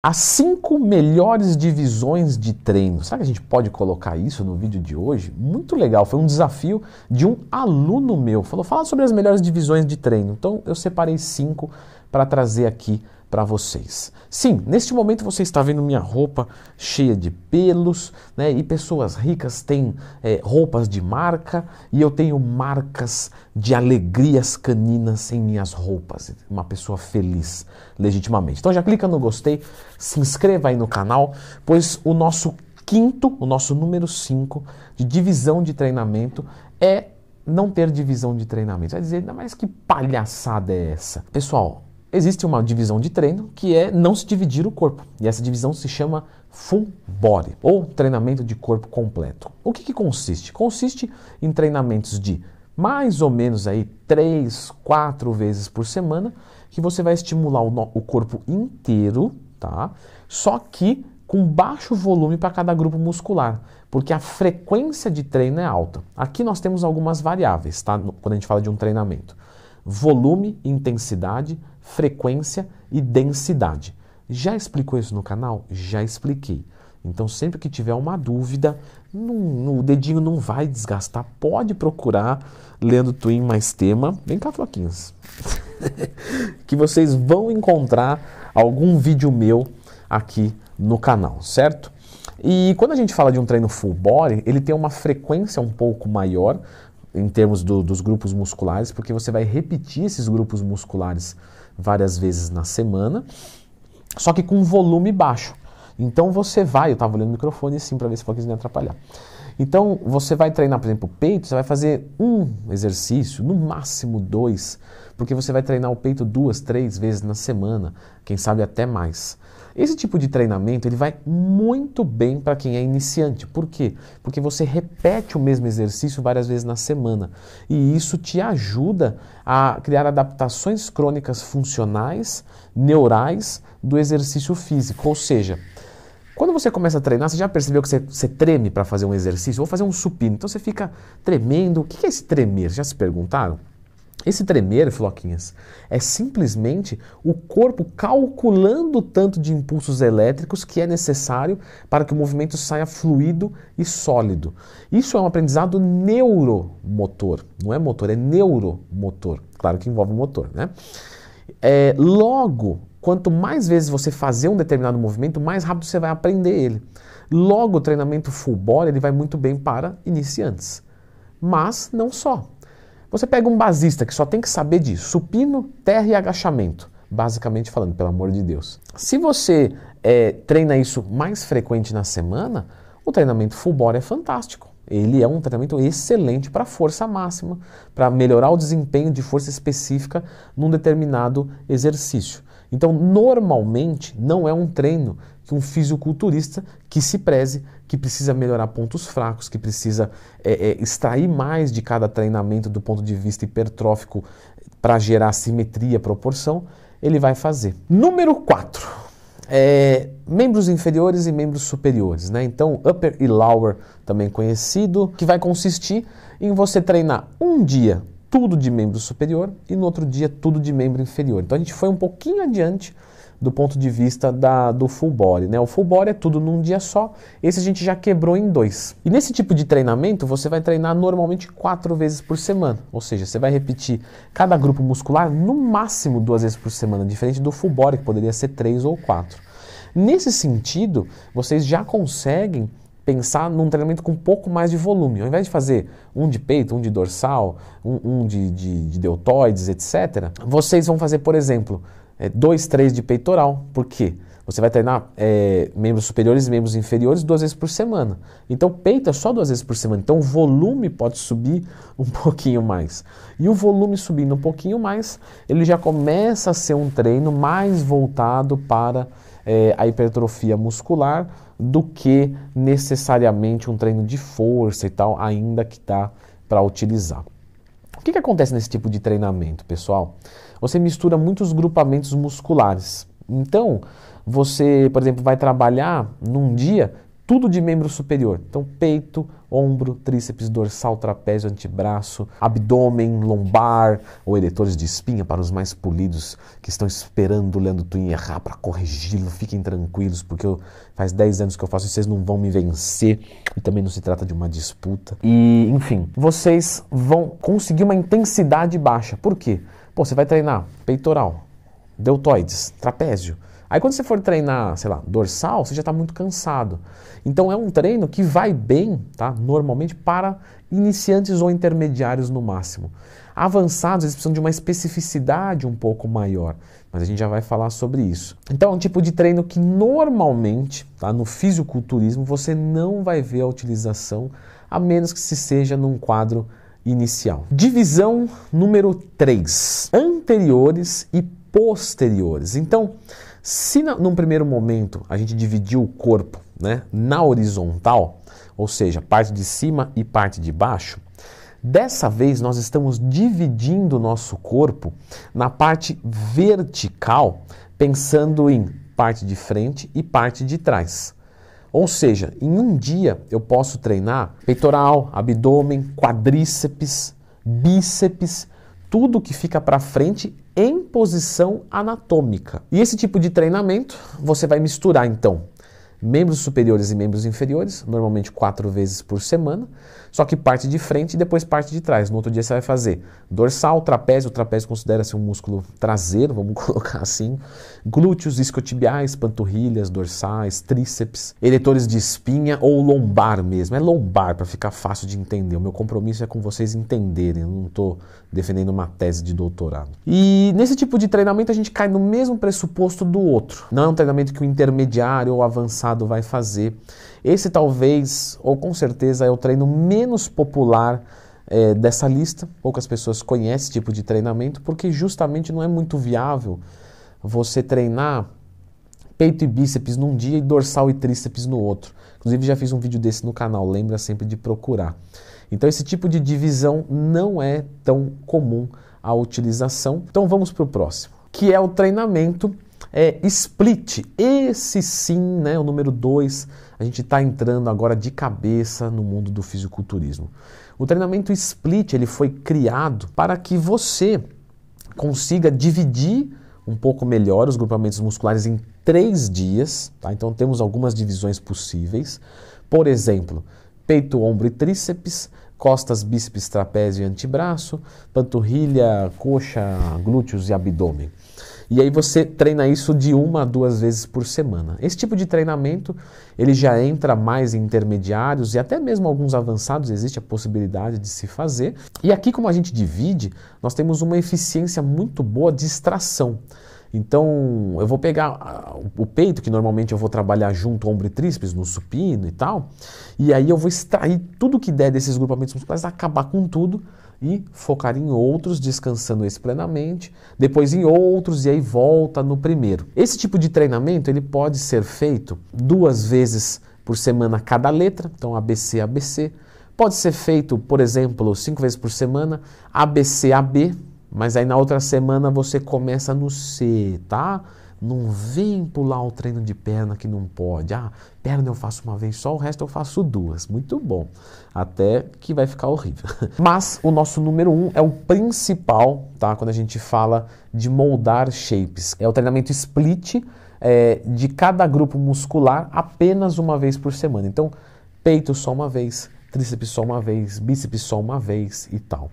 As cinco melhores divisões de treino. Será que a gente pode colocar isso no vídeo de hoje? Muito legal, foi um desafio de um aluno meu. Falou, fala sobre as melhores divisões de treino. Então eu separei cinco para trazer aqui para vocês. Sim, neste momento você está vendo minha roupa cheia de pelos, né? E pessoas ricas têm é, roupas de marca e eu tenho marcas de alegrias caninas em minhas roupas. Uma pessoa feliz, legitimamente. Então já clica no gostei, se inscreva aí no canal, pois o nosso quinto, o nosso número 5 de divisão de treinamento é não ter divisão de treinamento. vai dizer, mas que palhaçada é essa? Pessoal, existe uma divisão de treino que é não se dividir o corpo. E essa divisão se chama full body ou treinamento de corpo completo. O que, que consiste? Consiste em treinamentos de mais ou menos aí três, quatro vezes por semana que você vai estimular o, no, o corpo inteiro, tá? Só que com baixo volume para cada grupo muscular, porque a frequência de treino é alta. Aqui nós temos algumas variáveis, tá? Quando a gente fala de um treinamento: volume, intensidade, frequência e densidade. Já explicou isso no canal? Já expliquei. Então, sempre que tiver uma dúvida, o dedinho não vai desgastar. Pode procurar lendo Twin mais tema. Vem cá, Floquinhos. que vocês vão encontrar algum vídeo meu aqui no canal, certo? E quando a gente fala de um treino full body, ele tem uma frequência um pouco maior em termos do, dos grupos musculares, porque você vai repetir esses grupos musculares várias vezes na semana, só que com um volume baixo. Então você vai, eu estava olhando o microfone assim para ver se o Fox ia atrapalhar. Então, você vai treinar, por exemplo, o peito, você vai fazer um exercício, no máximo dois, porque você vai treinar o peito duas, três vezes na semana, quem sabe até mais. Esse tipo de treinamento ele vai muito bem para quem é iniciante. Por quê? Porque você repete o mesmo exercício várias vezes na semana e isso te ajuda a criar adaptações crônicas funcionais, neurais do exercício físico. Ou seja, quando você começa a treinar, você já percebeu que você, você treme para fazer um exercício? Vou fazer um supino. Então você fica tremendo. O que é esse tremer? Já se perguntaram? Esse tremer, Floquinhas, é simplesmente o corpo calculando o tanto de impulsos elétricos que é necessário para que o movimento saia fluido e sólido. Isso é um aprendizado neuromotor, não é motor, é neuromotor. Claro que envolve motor, né? É, logo, Quanto mais vezes você fazer um determinado movimento, mais rápido você vai aprender ele. Logo, o treinamento full body ele vai muito bem para iniciantes. Mas não só. Você pega um basista que só tem que saber de supino, terra e agachamento, basicamente falando, pelo amor de Deus. Se você é, treina isso mais frequente na semana, o treinamento full body é fantástico. Ele é um treinamento excelente para força máxima, para melhorar o desempenho de força específica num determinado exercício. Então, normalmente, não é um treino que um fisiculturista que se preze, que precisa melhorar pontos fracos, que precisa é, é, extrair mais de cada treinamento do ponto de vista hipertrófico para gerar simetria, proporção, ele vai fazer. Número 4. É, membros inferiores e membros superiores, né? Então, upper e lower, também conhecido, que vai consistir em você treinar um dia tudo de membro superior e no outro dia tudo de membro inferior. Então a gente foi um pouquinho adiante do ponto de vista da, do full body. Né? O full body é tudo num dia só, esse a gente já quebrou em dois. E nesse tipo de treinamento, você vai treinar normalmente quatro vezes por semana, ou seja, você vai repetir cada grupo muscular no máximo duas vezes por semana, diferente do full body, que poderia ser três ou quatro. Nesse sentido, vocês já conseguem pensar num treinamento com um pouco mais de volume. Ao invés de fazer um de peito, um de dorsal, um, um de, de, de deltoides, etc., vocês vão fazer, por exemplo, eh, dois, três de peitoral. Por quê? Você vai treinar é, membros superiores e membros inferiores duas vezes por semana. Então, peito é só duas vezes por semana. Então, o volume pode subir um pouquinho mais. E o volume subindo um pouquinho mais, ele já começa a ser um treino mais voltado para é, a hipertrofia muscular do que necessariamente um treino de força e tal, ainda que está para utilizar. O que, que acontece nesse tipo de treinamento, pessoal? Você mistura muitos grupamentos musculares. Então, você, por exemplo, vai trabalhar num dia tudo de membro superior. Então, peito, ombro, tríceps, dorsal, trapézio, antebraço, abdômen, lombar, ou eletores de espinha para os mais polidos que estão esperando o Leandro Twin errar para corrigi-lo. Fiquem tranquilos, porque eu, faz 10 anos que eu faço e vocês não vão me vencer. E também não se trata de uma disputa. E, enfim, vocês vão conseguir uma intensidade baixa. Por quê? Pô, você vai treinar peitoral, deltoides, trapézio, Aí quando você for treinar, sei lá, dorsal, você já está muito cansado. Então é um treino que vai bem, tá? Normalmente para iniciantes ou intermediários no máximo. Avançados, eles precisam de uma especificidade um pouco maior, mas a gente já vai falar sobre isso. Então é um tipo de treino que normalmente, tá? No fisiculturismo, você não vai ver a utilização, a menos que se seja num quadro inicial. Divisão número 3: anteriores e posteriores. Então, se no num primeiro momento a gente dividiu o corpo né, na horizontal, ou seja, parte de cima e parte de baixo, dessa vez nós estamos dividindo o nosso corpo na parte vertical, pensando em parte de frente e parte de trás. Ou seja, em um dia eu posso treinar peitoral, abdômen, quadríceps, bíceps, tudo que fica para frente em posição anatômica. E esse tipo de treinamento você vai misturar então membros superiores e membros inferiores, normalmente quatro vezes por semana, só que parte de frente e depois parte de trás. No outro dia você vai fazer dorsal, trapézio, o trapézio considera-se um músculo traseiro, vamos colocar assim, glúteos, isquiotibiais, panturrilhas, dorsais, tríceps, eletores de espinha ou lombar mesmo. É lombar para ficar fácil de entender. O meu compromisso é com vocês entenderem, eu não estou defendendo uma tese de doutorado. E nesse tipo de treinamento a gente cai no mesmo pressuposto do outro. Não é um treinamento que o intermediário ou avançado vai fazer. Esse talvez, ou com certeza, é o treino menos popular é, dessa lista. Poucas pessoas conhecem esse tipo de treinamento, porque justamente não é muito viável você treinar peito e bíceps num dia e dorsal e tríceps no outro. Inclusive já fiz um vídeo desse no canal, lembra sempre de procurar. Então esse tipo de divisão não é tão comum a utilização. Então vamos para o próximo, que é o treinamento é, Split, esse sim, né, o número 2, a gente está entrando agora de cabeça no mundo do fisiculturismo. O treinamento Split ele foi criado para que você consiga dividir um pouco melhor os grupamentos musculares em três dias. Tá? Então temos algumas divisões possíveis. Por exemplo, peito, ombro e tríceps costas, bíceps, trapézio e antebraço, panturrilha, coxa, glúteos e abdômen. E aí você treina isso de uma a duas vezes por semana. Esse tipo de treinamento ele já entra mais em intermediários e até mesmo alguns avançados existe a possibilidade de se fazer. E aqui como a gente divide, nós temos uma eficiência muito boa de extração. Então eu vou pegar ah, o peito, que normalmente eu vou trabalhar junto ombro e tríceps, no supino e tal, e aí eu vou extrair tudo que der desses grupamentos musculares, acabar com tudo e focar em outros, descansando esse plenamente, depois em outros e aí volta no primeiro. Esse tipo de treinamento ele pode ser feito duas vezes por semana cada letra, então ABC, ABC. Pode ser feito, por exemplo, cinco vezes por semana, ABC, AB, mas aí na outra semana você começa no C, tá? Não vem pular o treino de perna que não pode. Ah, perna eu faço uma vez só, o resto eu faço duas. Muito bom. Até que vai ficar horrível. Mas o nosso número um é o principal, tá? Quando a gente fala de moldar shapes. É o treinamento split é, de cada grupo muscular apenas uma vez por semana. Então, peito só uma vez, tríceps só uma vez, bíceps só uma vez e tal.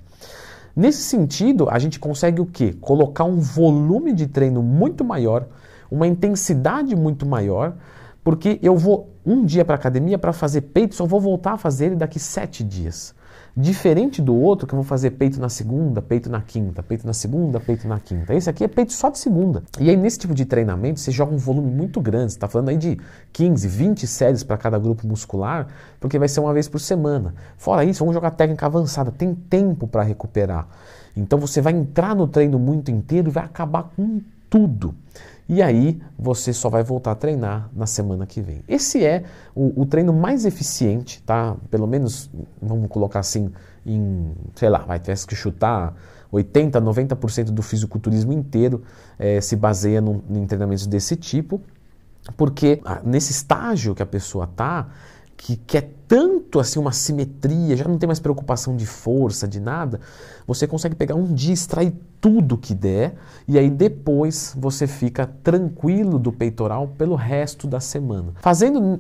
Nesse sentido, a gente consegue o quê? Colocar um volume de treino muito maior, uma intensidade muito maior, porque eu vou um dia para academia para fazer peito, só vou voltar a fazer ele daqui sete dias. Diferente do outro, que eu vou fazer peito na segunda, peito na quinta, peito na segunda, peito na quinta. Esse aqui é peito só de segunda. E aí, nesse tipo de treinamento, você joga um volume muito grande. Você está falando aí de 15, 20 séries para cada grupo muscular, porque vai ser uma vez por semana. Fora isso, vamos jogar técnica avançada. Tem tempo para recuperar. Então, você vai entrar no treino muito inteiro e vai acabar com tudo. E aí você só vai voltar a treinar na semana que vem. Esse é o, o treino mais eficiente, tá? Pelo menos, vamos colocar assim, em, sei lá, vai ter que chutar 80, 90% do fisiculturismo inteiro é, se baseia num, em treinamentos desse tipo, porque ah, nesse estágio que a pessoa tá, que quer é tanto assim uma simetria, já não tem mais preocupação de força, de nada, você consegue pegar um dia, extrair tudo que der e aí depois você fica tranquilo do peitoral pelo resto da semana. Fazendo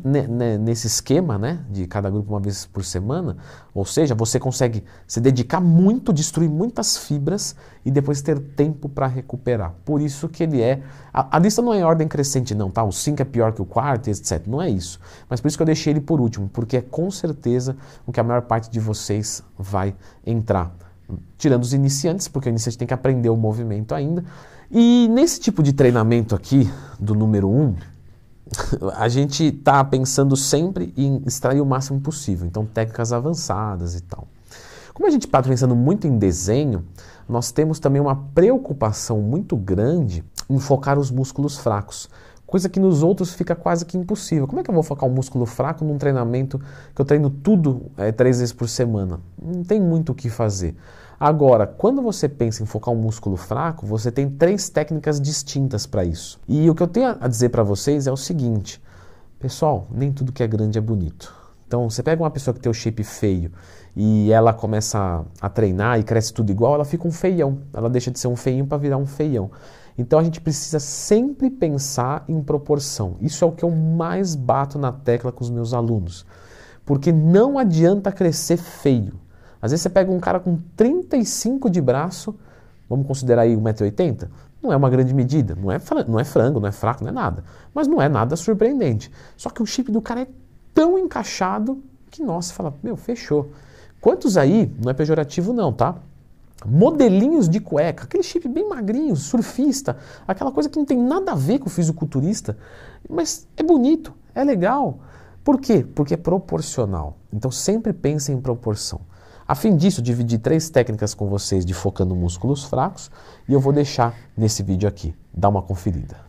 nesse esquema, né, de cada grupo uma vez por semana, ou seja, você consegue se dedicar muito, destruir muitas fibras e depois ter tempo para recuperar. Por isso que ele é a, a, lista não é em ordem crescente não, tá? O 5 é pior que o quarto, etc. Não é isso. Mas por isso que eu deixei ele por último, porque é com certeza o que a maior parte de vocês vai entrar. Tirando os iniciantes, porque o iniciante tem que aprender o movimento ainda. E nesse tipo de treinamento aqui, do número 1, um, a gente está pensando sempre em extrair o máximo possível. Então, técnicas avançadas e tal. Como a gente está pensando muito em desenho, nós temos também uma preocupação muito grande em focar os músculos fracos. Coisa que nos outros fica quase que impossível. Como é que eu vou focar o um músculo fraco num treinamento que eu treino tudo é, três vezes por semana? Não tem muito o que fazer. Agora, quando você pensa em focar um músculo fraco, você tem três técnicas distintas para isso. E o que eu tenho a dizer para vocês é o seguinte: pessoal, nem tudo que é grande é bonito. Então, você pega uma pessoa que tem o shape feio e ela começa a treinar e cresce tudo igual, ela fica um feião. Ela deixa de ser um feinho para virar um feião. Então a gente precisa sempre pensar em proporção. Isso é o que eu mais bato na tecla com os meus alunos. Porque não adianta crescer feio. Às vezes você pega um cara com 35 de braço, vamos considerar aí 1,80m, não é uma grande medida, não é, não é frango, não é fraco, não é nada. Mas não é nada surpreendente. Só que o chip do cara é tão encaixado que, nossa, fala, meu, fechou. Quantos aí, não é pejorativo não, tá? modelinhos de cueca, aquele chip bem magrinho, surfista, aquela coisa que não tem nada a ver com o fisiculturista, mas é bonito, é legal. Por quê? Porque é proporcional. Então sempre pense em proporção. A fim disso, dividi três técnicas com vocês de focando músculos fracos e eu vou deixar nesse vídeo aqui. Dá uma conferida.